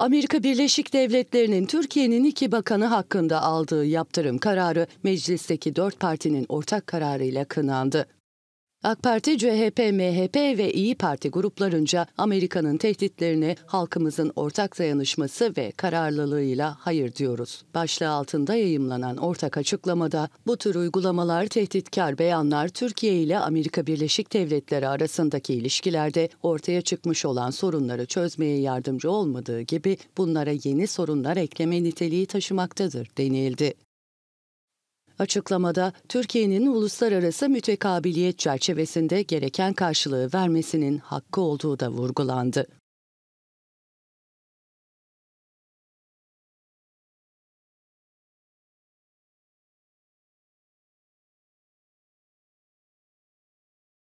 Amerika Birleşik Devletleri'nin Türkiye'nin iki bakanı hakkında aldığı yaptırım kararı meclisteki dört partinin ortak kararıyla kınandı. AK Parti, CHP, MHP ve İyi Parti gruplarınca Amerika'nın tehditlerine halkımızın ortak dayanışması ve kararlılığıyla hayır diyoruz. Başlığı altında yayımlanan ortak açıklamada bu tür uygulamalar tehditkar beyanlar Türkiye ile Amerika Birleşik Devletleri arasındaki ilişkilerde ortaya çıkmış olan sorunları çözmeye yardımcı olmadığı gibi bunlara yeni sorunlar ekleme niteliği taşımaktadır denildi. Açıklamada Türkiye'nin uluslararası mütekabiliyet çerçevesinde gereken karşılığı vermesinin hakkı olduğu da vurgulandı.